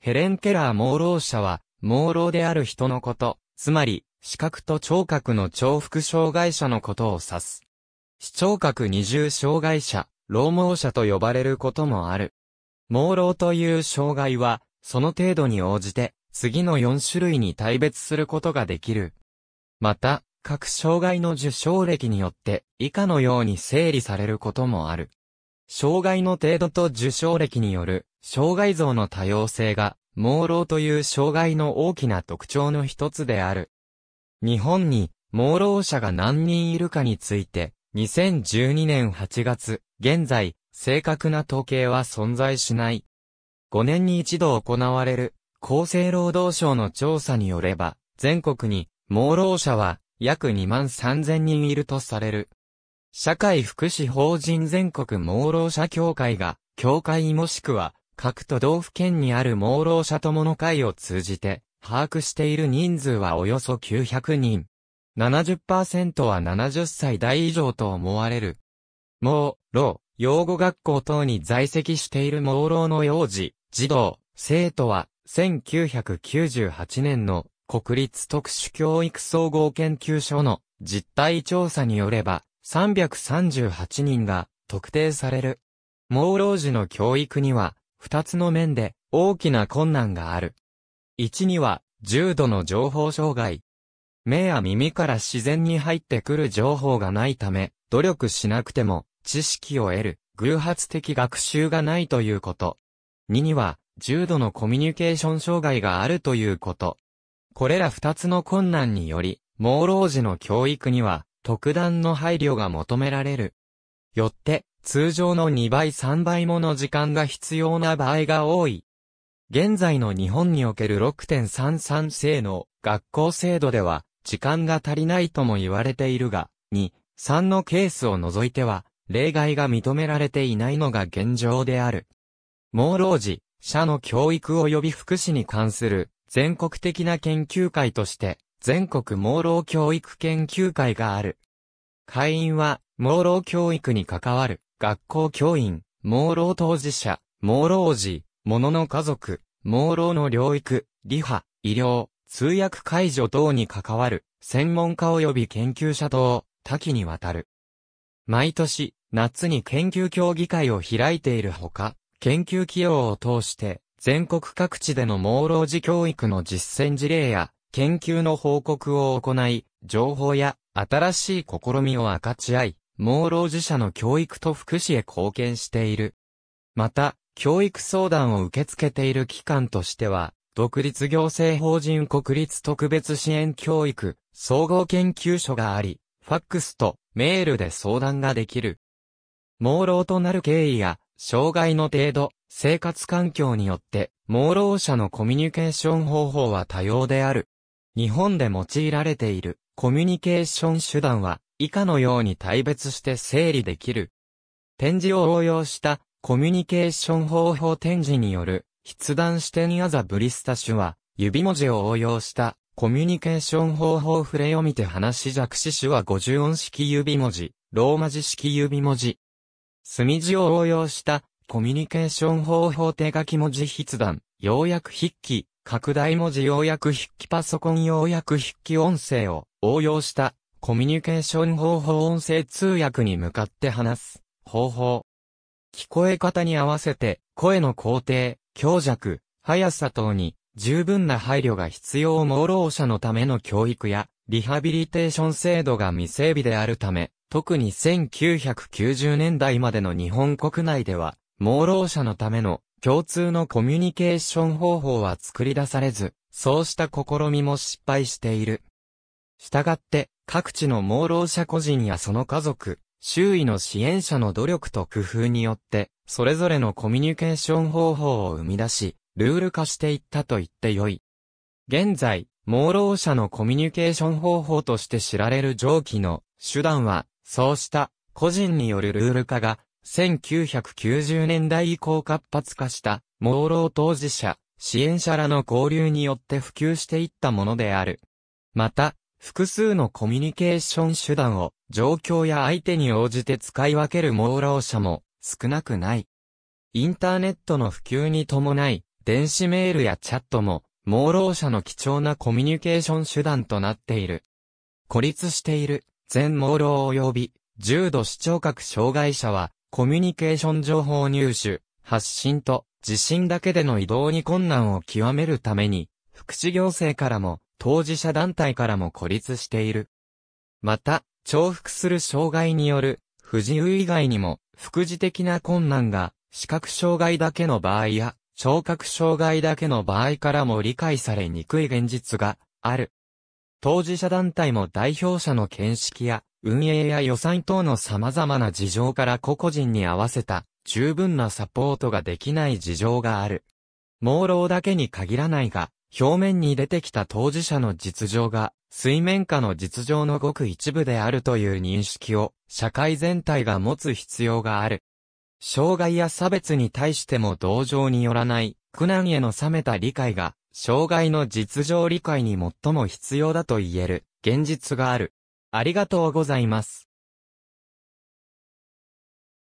ヘレン・ケラー朦朧者は、朦朧である人のこと、つまり、視覚と聴覚の重複障害者のことを指す。視聴覚二重障害者、老盲者と呼ばれることもある。朦朧という障害は、その程度に応じて、次の4種類に対別することができる。また、各障害の受賞歴によって、以下のように整理されることもある。障害の程度と受賞歴による、障害像の多様性が、朦朧という障害の大きな特徴の一つである。日本に、朦朧者が何人いるかについて、2012年8月、現在、正確な統計は存在しない。5年に一度行われる、厚生労働省の調査によれば、全国に、盲老者は、約2万3000人いるとされる。社会福祉法人全国盲老者協会が、協会もしくは、各都道府県にある盲老者友の会を通じて、把握している人数はおよそ900人。70%は70歳代以上と思われる。盲、老、養護学校等に在籍している盲老の幼児、児童、生徒は、1998年の国立特殊教育総合研究所の実態調査によれば、338人が特定される。盲老児の教育には、二つの面で大きな困難がある。一には、重度の情報障害。目や耳から自然に入ってくる情報がないため、努力しなくても、知識を得る、偶発的学習がないということ。二には、重度のコミュニケーション障害があるということ。これら二つの困難により、盲老児の教育には、特段の配慮が求められる。よって、通常の2倍3倍もの時間が必要な場合が多い。現在の日本における6.33世の学校制度では、時間が足りないとも言われているが、2、3のケースを除いては、例外が認められていないのが現状である。盲老児、社の教育及び福祉に関する全国的な研究会として、全国盲老教育研究会がある。会員は、盲老教育に関わる学校教員、盲朧当事者、盲朧児、物の家族、盲朧の療育、理派、医療、通訳解除等に関わる、専門家及び研究者等、多岐にわたる。毎年、夏に研究協議会を開いているほか、研究企業を通して、全国各地での盲朧児教育の実践事例や、研究の報告を行い、情報や新しい試みを分かち合い、盲老儒者の教育と福祉へ貢献している。また、教育相談を受け付けている機関としては、独立行政法人国立特別支援教育総合研究所があり、ファックスとメールで相談ができる。盲老となる経緯や、障害の程度、生活環境によって、盲老者のコミュニケーション方法は多様である。日本で用いられているコミュニケーション手段は、以下のように対別して整理できる。展示を応用したコミュニケーション方法展示による筆談視点やザブリスタ種は指文字を応用したコミュニケーション方法触れを見て話弱視種は五十音式指文字、ローマ字式指文字。墨字を応用したコミュニケーション方法手書き文字筆談、要約筆記、拡大文字要約筆記パソコン要約筆記音声を応用したコミュニケーション方法音声通訳に向かって話す方法。聞こえ方に合わせて声の工程、強弱、速さ等に十分な配慮が必要盲老者のための教育やリハビリテーション制度が未整備であるため、特に1990年代までの日本国内では、盲老者のための共通のコミュニケーション方法は作り出されず、そうした試みも失敗している。したがって、各地の盲老者個人やその家族、周囲の支援者の努力と工夫によって、それぞれのコミュニケーション方法を生み出し、ルール化していったと言ってよい。現在、盲老者のコミュニケーション方法として知られる上記の手段は、そうした個人によるルール化が、1990年代以降活発化した盲老当事者、支援者らの交流によって普及していったものである。また、複数のコミュニケーション手段を状況や相手に応じて使い分ける盲老者も少なくない。インターネットの普及に伴い、電子メールやチャットも、盲老者の貴重なコミュニケーション手段となっている。孤立している、全盲老及び、重度視聴覚障害者は、コミュニケーション情報入手、発信と、地震だけでの移動に困難を極めるために、福祉行政からも、当事者団体からも孤立している。また、重複する障害による不自由以外にも、副次的な困難が、視覚障害だけの場合や、聴覚障害だけの場合からも理解されにくい現実がある。当事者団体も代表者の見識や、運営や予算等の様々な事情から個々人に合わせた十分なサポートができない事情がある。朦朧だけに限らないが、表面に出てきた当事者の実情が、水面下の実情のごく一部であるという認識を、社会全体が持つ必要がある。障害や差別に対しても同情によらない、苦難への冷めた理解が、障害の実情理解に最も必要だと言える、現実がある。ありがとうございます。